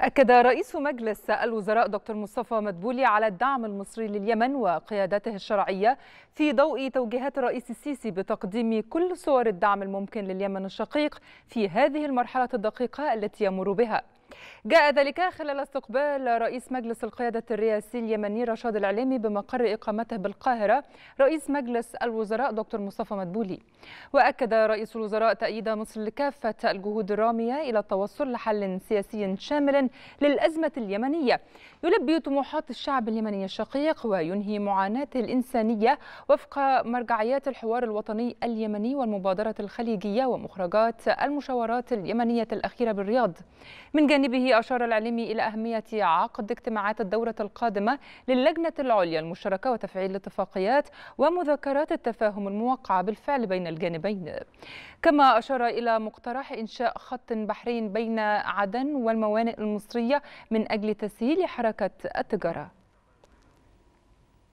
أكد رئيس مجلس الوزراء دكتور مصطفى مدبولي على الدعم المصري لليمن وقيادته الشرعية في ضوء توجيهات الرئيس السيسي بتقديم كل صور الدعم الممكن لليمن الشقيق في هذه المرحلة الدقيقة التي يمر بها جاء ذلك خلال استقبال رئيس مجلس القيادة الرئاسي اليمني رشاد العلامي بمقر إقامته بالقاهرة رئيس مجلس الوزراء دكتور مصطفى مدبولي وأكد رئيس الوزراء تأييد مصر لكافة الجهود الرامية إلى التوصل لحل سياسي شامل للأزمة اليمنية يلبي طموحات الشعب اليمني الشقيق وينهي معاناة الإنسانية وفق مرجعيات الحوار الوطني اليمني والمبادرة الخليجية ومخرجات المشاورات اليمنية الأخيرة بالرياض من جانب جانبه أشار العلمي إلى أهمية عقد اجتماعات الدورة القادمة للجنة العليا المشتركة وتفعيل الاتفاقيات ومذكرات التفاهم الموقعة بالفعل بين الجانبين كما أشار إلى مقترح إنشاء خط بحرين بين عدن والموانئ المصرية من أجل تسهيل حركة التجارة